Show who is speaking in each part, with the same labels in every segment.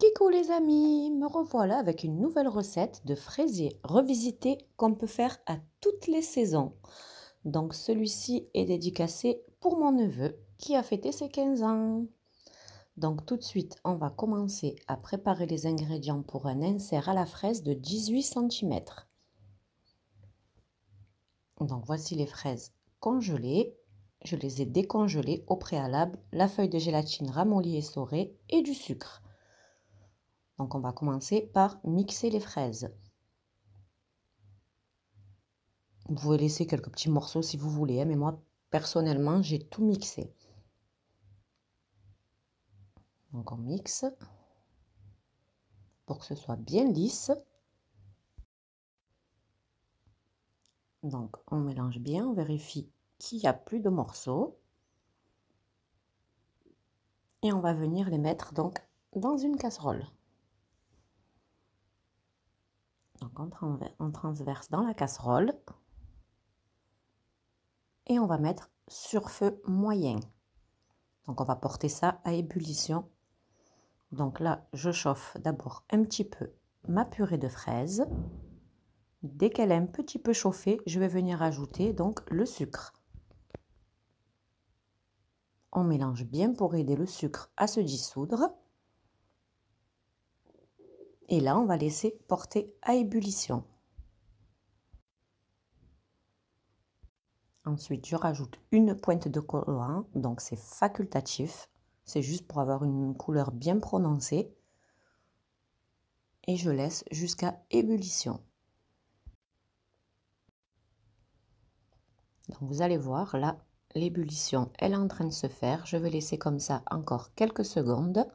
Speaker 1: Kikou les amis, me revoilà avec une nouvelle recette de fraisier revisité qu'on peut faire à toutes les saisons. Donc celui-ci est dédicacé pour mon neveu qui a fêté ses 15 ans. Donc tout de suite, on va commencer à préparer les ingrédients pour un insert à la fraise de 18 cm. Donc voici les fraises congelées. Je les ai décongelées au préalable, la feuille de gélatine ramollie et saurée et du sucre. Donc on va commencer par mixer les fraises. Vous pouvez laisser quelques petits morceaux si vous voulez, hein, mais moi personnellement j'ai tout mixé. Donc on mixe pour que ce soit bien lisse. Donc on mélange bien, on vérifie qu'il n'y a plus de morceaux. Et on va venir les mettre donc dans une casserole on transverse dans la casserole et on va mettre sur feu moyen. Donc on va porter ça à ébullition. Donc là, je chauffe d'abord un petit peu ma purée de fraises. Dès qu'elle est un petit peu chauffée, je vais venir ajouter donc le sucre. On mélange bien pour aider le sucre à se dissoudre. Et là, on va laisser porter à ébullition. Ensuite, je rajoute une pointe de colorant, donc c'est facultatif. C'est juste pour avoir une couleur bien prononcée. Et je laisse jusqu'à ébullition. Donc vous allez voir, là, l'ébullition, elle est en train de se faire. Je vais laisser comme ça encore quelques secondes.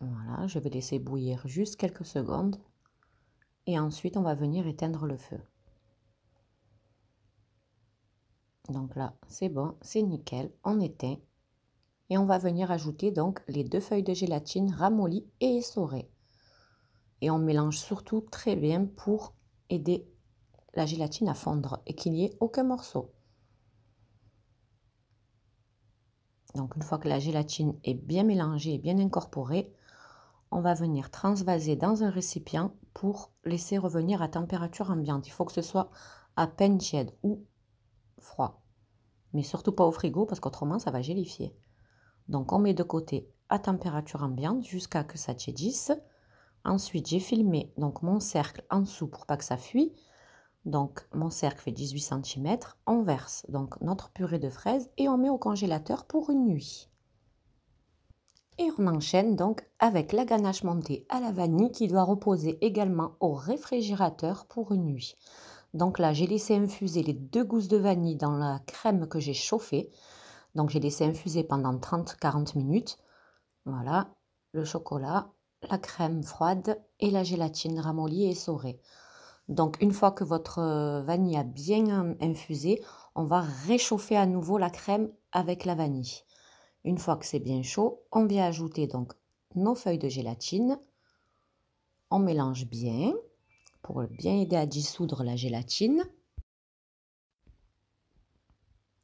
Speaker 1: Voilà, je vais laisser bouillir juste quelques secondes. Et ensuite, on va venir éteindre le feu. Donc là, c'est bon, c'est nickel, on éteint. Et on va venir ajouter donc les deux feuilles de gélatine ramollies et essorées. Et on mélange surtout très bien pour aider la gélatine à fondre et qu'il n'y ait aucun morceau. Donc une fois que la gélatine est bien mélangée et bien incorporée, on va venir transvaser dans un récipient pour laisser revenir à température ambiante. Il faut que ce soit à peine tiède ou froid. Mais surtout pas au frigo parce qu'autrement ça va gélifier. Donc on met de côté à température ambiante jusqu'à que ça tiédisse. Ensuite j'ai filmé donc mon cercle en dessous pour pas que ça fuit. Donc mon cercle fait 18 cm. On verse donc notre purée de fraises et on met au congélateur pour une nuit. Et on enchaîne donc avec la ganache montée à la vanille qui doit reposer également au réfrigérateur pour une nuit. Donc là, j'ai laissé infuser les deux gousses de vanille dans la crème que j'ai chauffée. Donc j'ai laissé infuser pendant 30-40 minutes. Voilà, le chocolat, la crème froide et la gélatine ramollie et saurée. Donc une fois que votre vanille a bien infusé, on va réchauffer à nouveau la crème avec la vanille. Une fois que c'est bien chaud, on vient ajouter donc nos feuilles de gélatine. On mélange bien pour bien aider à dissoudre la gélatine.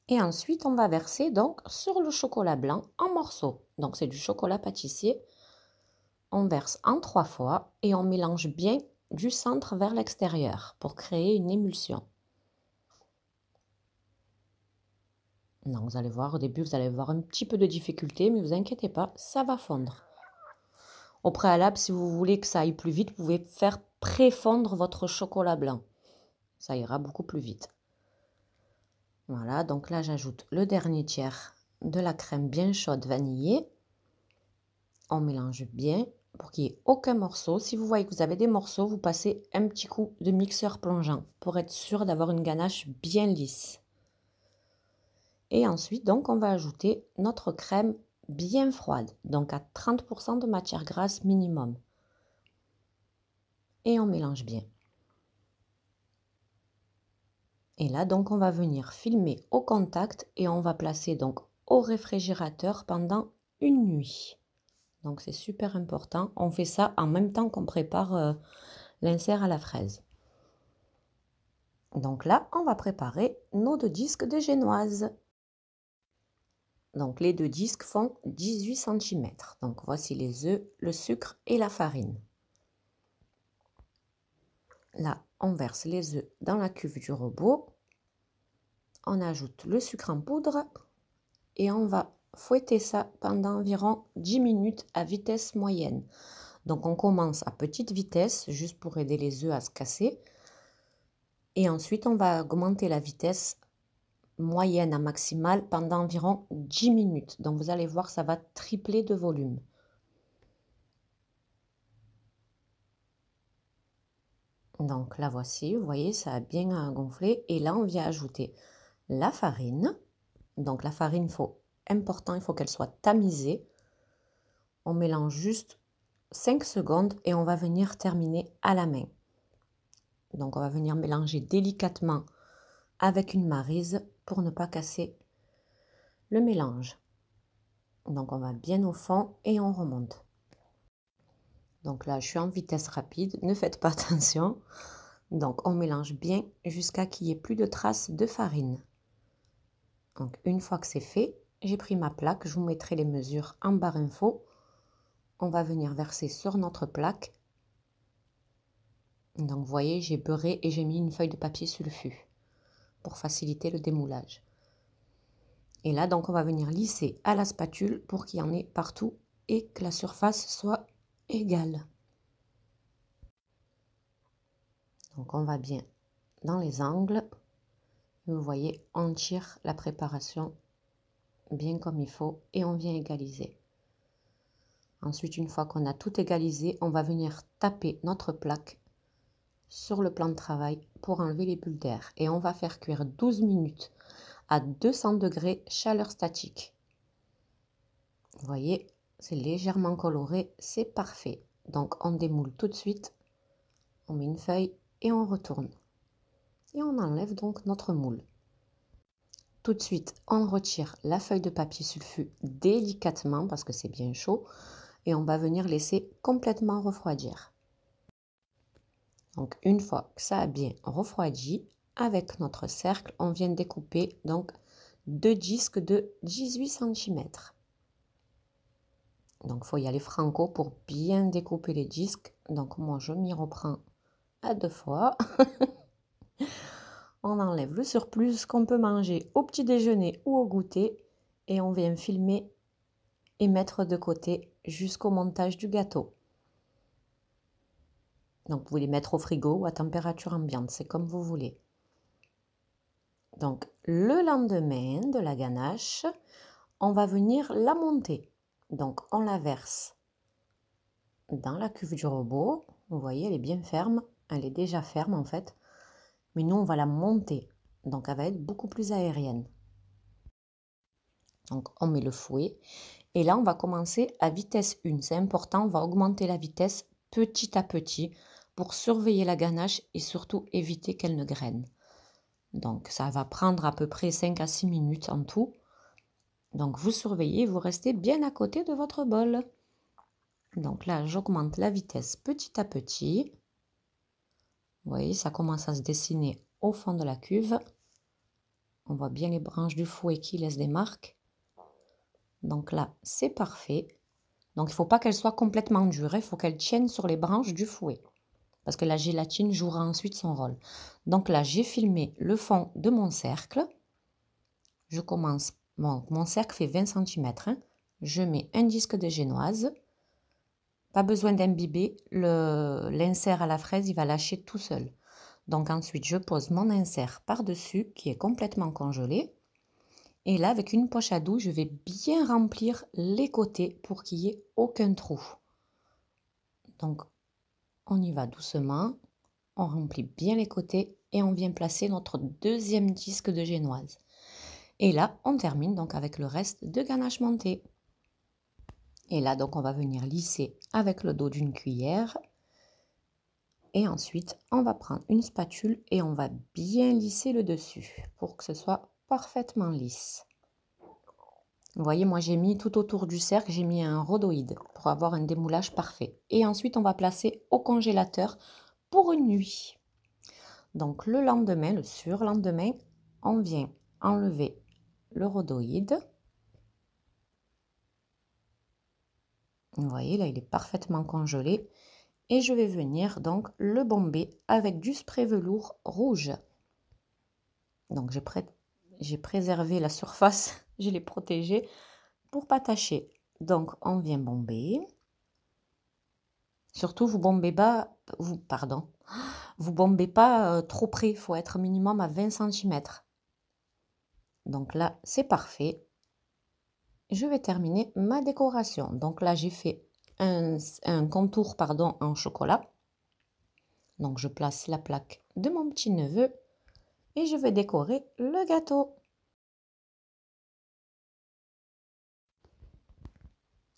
Speaker 1: Et ensuite, on va verser donc sur le chocolat blanc en morceaux. Donc c'est du chocolat pâtissier. On verse en trois fois et on mélange bien du centre vers l'extérieur pour créer une émulsion. Non, vous allez voir, au début, vous allez voir un petit peu de difficulté, mais vous inquiétez pas, ça va fondre. Au préalable, si vous voulez que ça aille plus vite, vous pouvez faire préfondre votre chocolat blanc. Ça ira beaucoup plus vite. Voilà, donc là, j'ajoute le dernier tiers de la crème bien chaude vanillée. On mélange bien pour qu'il n'y ait aucun morceau. Si vous voyez que vous avez des morceaux, vous passez un petit coup de mixeur plongeant pour être sûr d'avoir une ganache bien lisse. Et ensuite, donc, on va ajouter notre crème bien froide, donc à 30% de matière grasse minimum. Et on mélange bien. Et là, donc, on va venir filmer au contact et on va placer donc au réfrigérateur pendant une nuit. Donc, c'est super important. On fait ça en même temps qu'on prépare euh, l'insert à la fraise. Donc là, on va préparer nos deux disques de génoise. Donc les deux disques font 18 cm. Donc voici les œufs, le sucre et la farine. Là, on verse les œufs dans la cuve du robot. On ajoute le sucre en poudre et on va fouetter ça pendant environ 10 minutes à vitesse moyenne. Donc on commence à petite vitesse juste pour aider les œufs à se casser. Et ensuite, on va augmenter la vitesse moyenne à maximale pendant environ 10 minutes. Donc vous allez voir, ça va tripler de volume. Donc la voici, vous voyez, ça a bien gonflé. Et là, on vient ajouter la farine. Donc la farine, faut important, il faut qu'elle soit tamisée. On mélange juste 5 secondes et on va venir terminer à la main. Donc on va venir mélanger délicatement avec une marise pour ne pas casser le mélange. Donc on va bien au fond et on remonte. Donc là, je suis en vitesse rapide, ne faites pas attention. Donc on mélange bien jusqu'à qu'il n'y ait plus de traces de farine. Donc une fois que c'est fait, j'ai pris ma plaque, je vous mettrai les mesures en barre info. On va venir verser sur notre plaque. Donc vous voyez, j'ai beurré et j'ai mis une feuille de papier sulfu pour faciliter le démoulage. Et là, donc, on va venir lisser à la spatule pour qu'il y en ait partout et que la surface soit égale. Donc, on va bien dans les angles. Vous voyez, on tire la préparation bien comme il faut et on vient égaliser. Ensuite, une fois qu'on a tout égalisé, on va venir taper notre plaque sur le plan de travail pour enlever les bulles d'air. Et on va faire cuire 12 minutes à 200 degrés chaleur statique. Vous voyez, c'est légèrement coloré, c'est parfait. Donc on démoule tout de suite, on met une feuille et on retourne. Et on enlève donc notre moule. Tout de suite, on retire la feuille de papier sulfu délicatement parce que c'est bien chaud et on va venir laisser complètement refroidir. Donc une fois que ça a bien refroidi, avec notre cercle, on vient découper donc deux disques de 18 cm. Donc il faut y aller franco pour bien découper les disques. Donc moi je m'y reprends à deux fois. on enlève le surplus qu'on peut manger au petit déjeuner ou au goûter et on vient filmer et mettre de côté jusqu'au montage du gâteau. Donc vous les mettre au frigo ou à température ambiante, c'est comme vous voulez. Donc le lendemain de la ganache, on va venir la monter. Donc on la verse dans la cuve du robot. Vous voyez, elle est bien ferme. Elle est déjà ferme en fait. Mais nous, on va la monter. Donc elle va être beaucoup plus aérienne. Donc on met le fouet. Et là, on va commencer à vitesse 1. C'est important, on va augmenter la vitesse petit à petit pour surveiller la ganache et surtout éviter qu'elle ne graine. Donc ça va prendre à peu près 5 à 6 minutes en tout. Donc vous surveillez, vous restez bien à côté de votre bol. Donc là, j'augmente la vitesse petit à petit. Vous voyez, ça commence à se dessiner au fond de la cuve. On voit bien les branches du fouet qui laissent des marques. Donc là, c'est parfait. Donc il ne faut pas qu'elle soit complètement durée hein. il faut qu'elle tienne sur les branches du fouet parce que la gélatine jouera ensuite son rôle. Donc là, j'ai filmé le fond de mon cercle. Je commence, mon cercle fait 20 cm. Hein. Je mets un disque de génoise. Pas besoin d'imbiber, l'insert à la fraise, il va lâcher tout seul. Donc ensuite, je pose mon insert par-dessus qui est complètement congelé. Et là, avec une poche à doux, je vais bien remplir les côtés pour qu'il n'y ait aucun trou. Donc on y va doucement, on remplit bien les côtés et on vient placer notre deuxième disque de génoise. Et là, on termine donc avec le reste de ganache montée. Et là, donc, on va venir lisser avec le dos d'une cuillère. Et ensuite, on va prendre une spatule et on va bien lisser le dessus pour que ce soit parfaitement lisse. Vous voyez, moi j'ai mis tout autour du cercle, j'ai mis un rhodoïde pour avoir un démoulage parfait. Et ensuite, on va placer au congélateur pour une nuit. Donc le lendemain, le surlendemain, on vient enlever le rhodoïde. Vous voyez, là, il est parfaitement congelé. Et je vais venir donc le bomber avec du spray velours rouge. Donc j'ai préservé la surface je l'ai protégé pour pas tâcher. Donc on vient bomber. Surtout vous bombez pas, vous pardon, vous bombez pas euh, trop près, il faut être minimum à 20 cm. Donc là, c'est parfait. Je vais terminer ma décoration. Donc là, j'ai fait un, un, contour pardon, en chocolat. Donc je place la plaque de mon petit neveu et je vais décorer le gâteau.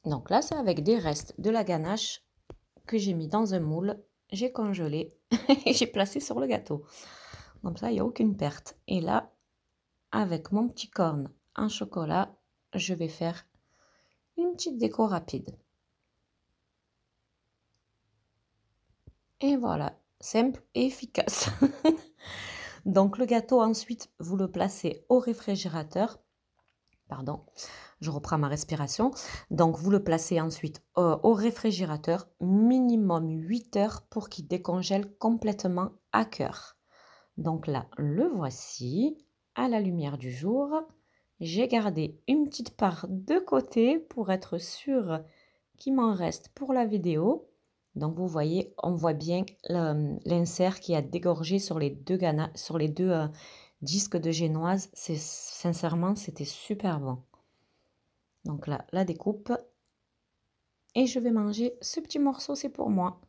Speaker 1: Donc là, c'est avec des restes de la ganache que j'ai mis dans un moule, j'ai congelé et j'ai placé sur le gâteau. Comme ça, il n'y a aucune perte. Et là, avec mon petit corne en chocolat, je vais faire une petite déco rapide. Et voilà, simple et efficace. Donc le gâteau, ensuite, vous le placez au réfrigérateur pardon, je reprends ma respiration. Donc vous le placez ensuite au réfrigérateur, minimum 8 heures pour qu'il décongèle complètement à cœur. Donc là, le voici à la lumière du jour. J'ai gardé une petite part de côté pour être sûr qu'il m'en reste pour la vidéo. Donc vous voyez, on voit bien l'insert qui a dégorgé sur les deux, gana, sur les deux euh, Disque de génoise, c'est sincèrement, c'était super bon. Donc là, la découpe. Et je vais manger ce petit morceau, c'est pour moi.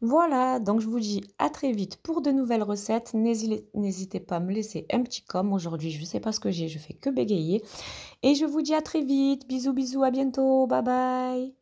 Speaker 1: Voilà, donc je vous dis à très vite pour de nouvelles recettes. N'hésitez pas à me laisser un petit comme Aujourd'hui, je ne sais pas ce que j'ai, je fais que bégayer. Et je vous dis à très vite. Bisous, bisous, à bientôt. Bye bye.